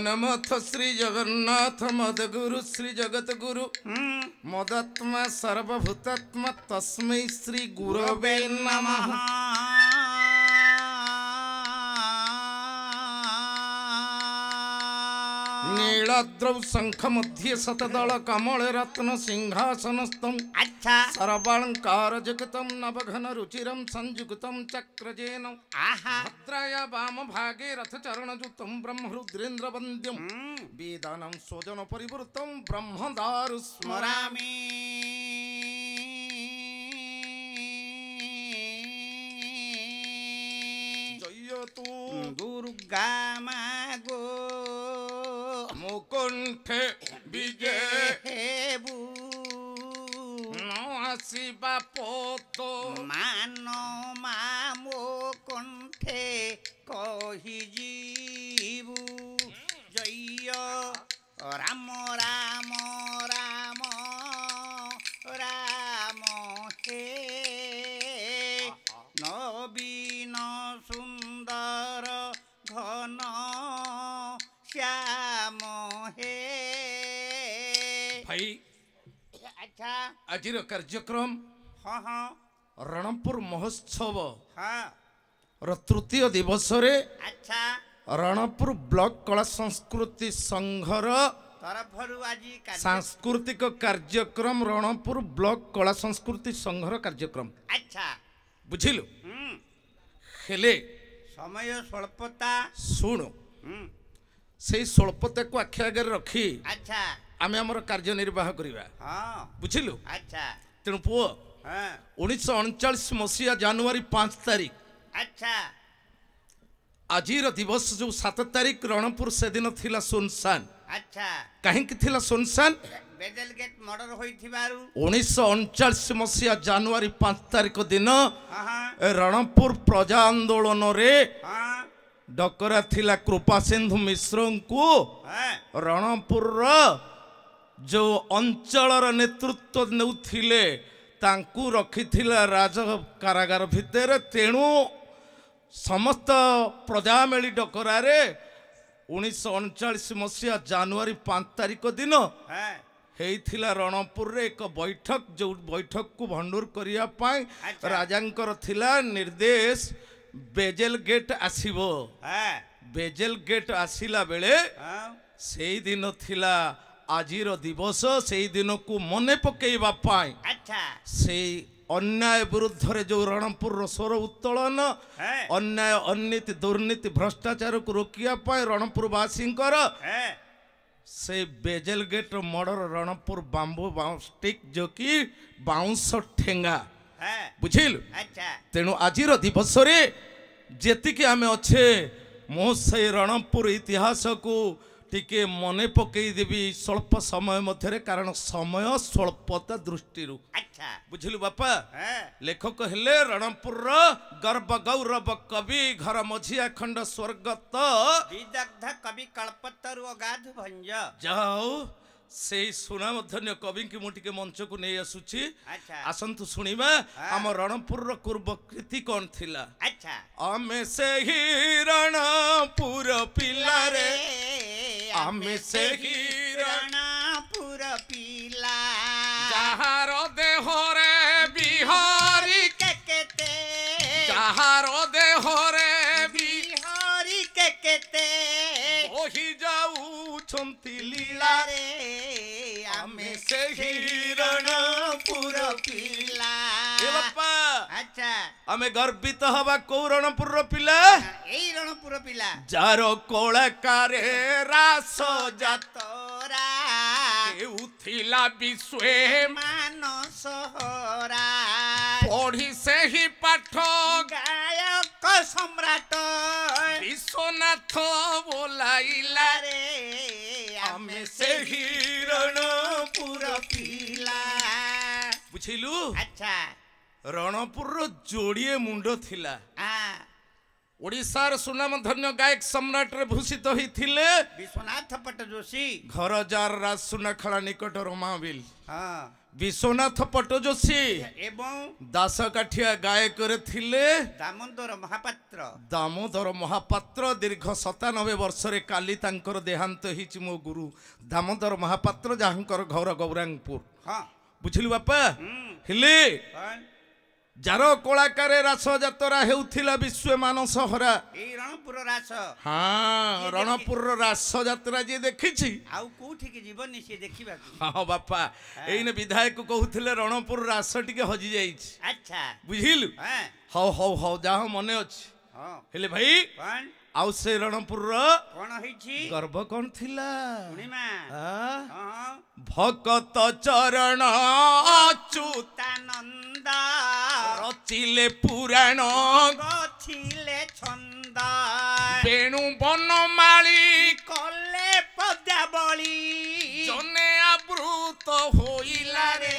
नमोनमथ श्री जगन्नाथ गुरु श्री गुरु हम्म। मदत्म सर्वभूतत्म तस्मै श्री गुरवे नमः नीलाद्रव शंख मध्य सतदल कमल रत्न सिंहासनस्थम अच्छा सर्वालंकार जगतम नवघन रुचिरम संयुक्तम चक्रजेन भद्राया वाम भागे रथ चरण जुतम ब्रह्म रुद्रेन्द्र वंद्यम वेदानम हम्म। स्वजन परिवृतम ब्रह्म दारु स्मरामि जयतु दुर्गा मा Te olvide, bu, no así poto, mano, mamo, con te, Cojibu, higi, bu, yo ଆଜିର କାର୍ଯ୍ୟକ୍ରମ ହଁ ହଁ ରଣପୁର ମହୋତ୍ସବ ହଁ ତୃତୀୟ ଦିବସରେ ଆଚ୍ଛା ରଣପୁର ବ୍ଲକ କଳା ସଂସ୍କୃତି ସଂଘର ତରଫରୁ ଆଜି ସାଂସ୍କୃତିକ କାର୍ଯ୍ୟକ୍ରମ ରଣପୁର ବ୍ଲକ କଳା ସଂସ୍କୃତି ସଂଘର କାର୍ଯ୍ୟକ୍ରମ ଆଚ୍ଛା ବୁଝିଲୁ ହେଲେ ସମୟ ସ୍ୱଳ୍ପତା ଶୁଣ ସେଇ ସ୍ୱଳ୍ପତାକୁ ଆଖି ଆଗରେ ରଖି ଆଚ୍ଛା आम आम कार्यनिर्वाह करवा हाँ। बुझल अच्छा। तेणु पु हाँ। उन्नीस मसीहा जानुरी पांच तारीख अच्छा आज दिवस जो सात तारीख रणपुर से दिन सुनसान अच्छा सुनसान मसीहा तारीख दिन हाँ, रणपुर प्रजा आंदोलन डकरा कृपा सिंधु मिश्र को रणपुर ଯେଉଁ ଅଞ୍ଚଳର ନେତୃତ୍ୱ ନେଉଥିଲେ ତାଙ୍କୁ ରଖିଥିଲା ରାଜ କାରାଗାର ଭିତରେ ତେଣୁ ସମସ୍ତ ପ୍ରଜାମେଳି ଡକରାରେ ଉଣେଇଶହ ଅଣଚାଳିଶ ମସିହା ଜାନୁଆରୀ ପାଞ୍ଚ ତାରିଖ ଦିନ ହେଇଥିଲା ରଣପୁରରେ ଏକ ବୈଠକ ଯେଉଁ ବୈଠକକୁ ଭଣ୍ଡୁର କରିବା ପାଇଁ ରାଜାଙ୍କର ଥିଲା ନିର୍ଦ୍ଦେଶ ବେଜେଲ ଗେଟ୍ ଆସିବ ବେଜେଲ ଗେଟ୍ ଆସିଲା ବେଳେ ସେଇଦିନ ଥିଲା আজির দিবস সেই দিনকু মনে পকাইবা পাই আচ্ছা সেই অন্যায় বিরুদ্ধে যে রণপুর স্বর উত্তোলন অন্যায় অনীতি দুর্নীতি ভ্রষ্টাচারক রোকিয়া পাই রণপুরবাসীঙ্কর সে বেজেল গেট মর্ডর রণপুর বাম্বু স্টিক যোকি বাউঁশ ঠেঙ্গা বুঝিল তেমন আজির দিবসরে যেতিকি আমি অছে মো সেই রণপুর ইতিহাসকু ଟିକେ ମନେ ପକେଇ ଦେବି ସ୍ୱଳ୍ପ ସମୟ ମଧ୍ୟରେ କାରଣ ସମୟ ସ୍ୱଳ୍ପତା ଦୃଷ୍ଟିରୁ ବୁଝିଲୁ ବାପା ଲେଖକ ହେଲେ ରଣପୁରର ଗର୍ବ ଗୌରବ କବି ଘର ମଝିଆ ଖଣ୍ଡ ସ୍ୱର୍ଗତ କବି କଳ୍ପତରୁ ଅଗାଧ ଭଞ୍ଜ ଯାହା ସେଇ ସୁନାମଧନ୍ୟ କବିଙ୍କୁ ମୁଁ ଟିକେ ମଞ୍ଚକୁ ନେଇ ଆସୁଛି ଆସନ୍ତୁ ଶୁଣିବା ଆମ ରଣପୁରର ପୂର୍ବ କୃତି କ'ଣ ଥିଲା ଆମେ ସେହି ରଣପୁର ପିଲାରେ ଆମେ ସେହି ରଣାପୁର ପିଲା ଯାହାର ଦେହରେ ବିହରି କେତେ ଯାହାର ଦେହରେ ବିହରି କେତେ ବହି ଯାଉଛନ୍ତି ଲୀଳାରେ ଆମେ ସେହି ରଣପୁର ପିଲା আমি গর্বিত হবা কৌ রণপুর পিলা এই রণপুর পিলা যার কোলকারে রাস জাত বিশ্বে মানস পড়ি সেই পাঠ গায়ক সম্রাট বিশ্বনাথ বোলাইলা রে আমি সেই রণপুর পিলা বুঝিলু আচ্ছা ରଣପୁରର ଯୋଡ଼ିଏ ମୁଣ୍ଡ ଥିଲା ଓଡ଼ିଶାର ସୁନାମଧନ୍ୟ ଗାୟକ ସମ୍ରାଟରେ ଭୂଷିତ ହୋଇଥିଲେ ବିଶ୍ୱନାଥ ପଟ ଯୋଶୀ ଘର ଜାର ରାଜସୁନାଖଳା ନିକଟ ରୋମାବିଲ ବିଶ୍ୱନାଥ ପଟ ଯୋଶୀ ଏବଂ ଦାସକାଠିଆ ଗାୟକରେ ଥିଲେ ଦାମୋଦର ମହାପାତ୍ର ଦାମୋଦର ମହାପାତ୍ର ଦୀର୍ଘ ସତାନବେ ବର୍ଷରେ କାଲି ତାଙ୍କର ଦେହାନ୍ତ ହେଇଛି ମୋ ଗୁରୁ ଦାମୋଦର ମହାପାତ୍ର ଯାହାଙ୍କର ଘର ଗୌରାଙ୍ଗପୁର ବୁଝିଲୁ ବାପା ହେଲେ ଯାର କଳାକାର ରାସ ଯାତରା ହେଉଥିଲା ବିଶ୍ୱ ମାନସ ହରା ରଣପୁର ରାସ ହଁ ରଣପୁର ରାସ ଯାତ୍ରା ଯିଏ ଦେଖିଛି ଆଉ କୋଉଠିକି ଯିବନି ସିଏ ଦେଖିବା ହଁ ବାପା ଏଇନେ ବିଧାୟକ କହୁଥିଲେ ରଣପୁର ରାସ ଟିକେ ହଜି ଯାଇଛି ଆଚ୍ଛା ବୁଝିଲୁ ହଉ ହଉ ହଉ ଯାହା ମନେ ଅଛି ହେଲେ ଭାଇ ଆଉ ସେ ରଣପୁର କଣ ହେଇଛି ଗର୍ବ କଣ ଥିଲା ଭକତ ଚରଣ ନାଚିଲେ ପୁରାଣ ଗଛିଲେ ଛନ୍ଦା ତେଣୁ ବନମାଳି କଲେ ପଦ୍ୟାବଳୀ ଜନେ ଆବୃତ ହୋଇଲା ରେ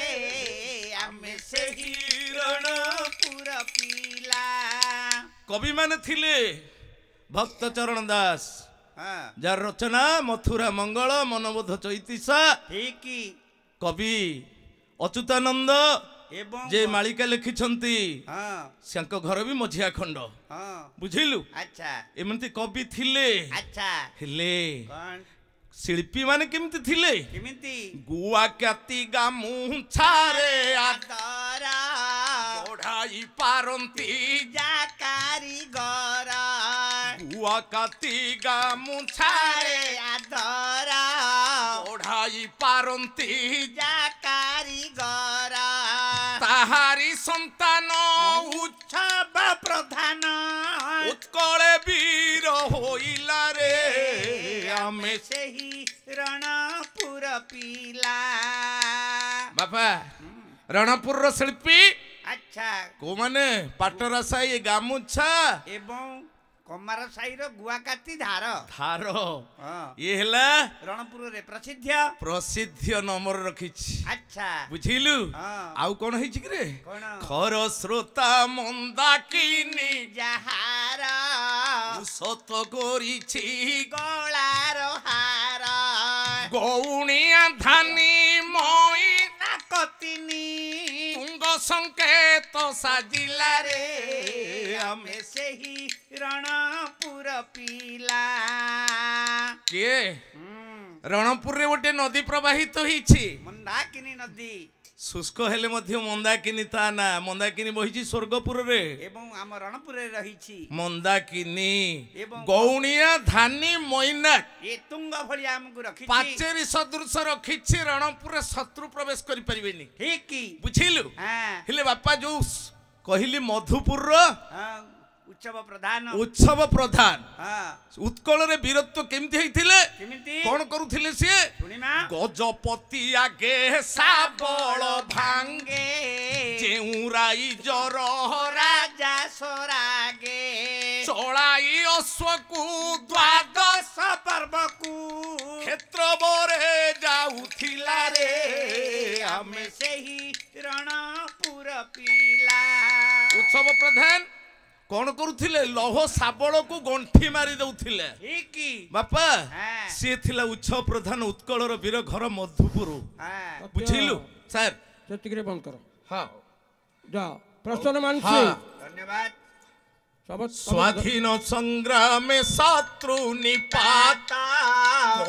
ଆମେ ସେ ହିରଣ ପୁର ପିଲା କବିମାନେ ଥିଲେ ଭକ୍ତ ଚରଣ ଦାସ ଯାହାର ରଚନା ମଥୁରା ମଙ୍ଗଳ ମନବୋଧ ଚୈତିଷା କବି ଅଚ୍ୟୁତାନନ୍ଦ যে মালিকা লিখিছন্তি সেঙ্ক ঘর বি মঝিয়া খণ্ড বুঝিলু আচ্ছা এমনতি কবি থিলে আচ্ছা হেলে শিল্পী মানে কেমতি থিলে কেমতি গুয়া কাতি গামু ছারে আদরা বড়াই পারন্তি যা কারিগর গুয়া কাতি গামু ছারে আদরা বড়াই পারন্তি যা কারিগরা তাহারি সন্তান উৎসব প্রধান উৎকলে বীর হইলা রে আমি সেই রণপুর পিলা বাপা রণপুরর শিল্পী আচ্ছা কোমানে পাটরাসাই গামুছা এবং କମାର ସାହିର ଗୁଆକାତି ଧାର ଧାର ଇଏ ହେଲା ରଣପୁରରେ ପ୍ରସିଦ୍ଧ ପ୍ରସିଦ୍ଧ ନମ୍ବର ରଖିଛି ଆଚ୍ଛା ବୁଝିଲୁ ଆଉ କଣ ହେଇଛି କିରେ ଖର ଶ୍ରୋତା ମନ୍ଦାକିନି ଯାହାର ସତ କରିଛି ଗଳାର ହାର ଗଉଣିଆ ଧାନୀ সংকেত সাজিলারে আমি সেই রণপুর পিলা কে রণপুরে গোটে নদী প্রবাহিত হয়েছে মন্দাকিনী নদী ଶୁଷ୍କ ହେଲେ ମଧ୍ୟ ମନ୍ଦାକିନୀ ତା ନା ମନ୍ଦାକିନୀ ବହିଛି ସ୍ୱର୍ଗପୁରରେ ଏବଂ ଆମ ରଣପୁରରେ ରହିଛି ମନ୍ଦାକିନୀ ଏବଂ ଧାନୀ ମୈନା ତୁଙ୍ଗ ଭଳି ଆମକୁ ରଖିଛି ପାଚେରୀ ସଦୃଶ ରଖିଛି ରଣପୁରରେ ଶତ୍ରୁ ପ୍ରବେଶ କରିପାରିବେନି ବୁଝିଲୁ ହେଲେ ବାପା ଯୋଉ କହିଲି ମଧୁପୁରର উৎসব প্রধান উৎসব প্রধান হ্যাঁ। উৎকଳରେ বীরত্ব কেমতি হইতিলে কোন করুথিলে সি গজপতি আগে সাবল ভাঙ্গে যেউ রাইজর রাজা সরাগে চড়াই অশ্বকু দ্বাদশ পর্বকু ক্ষেত্র বরে যাউথিলা রে আমি সেই রণপুর পিলা উৎসব প্রধান କଣ କରୁଥିଲେ ଲୌହ ଶାବଳକୁ ଗଣ୍ଠି ମାରି ଦଉଥିଲେ ବାପା ସିଏ ଥିଲା ଉଚ୍ଚ ପ୍ରଧାନ ଉତ୍କଳର ବୀର ଘର ମଧୁପୁର ବୁଝିଲୁ ସାର୍ ସେତିକିରେ ବନ୍ଦ କର ସ୍ୱାଧୀନ ସଂଗ୍ରାମେ ଶତ୍ରୁ ନିପାତା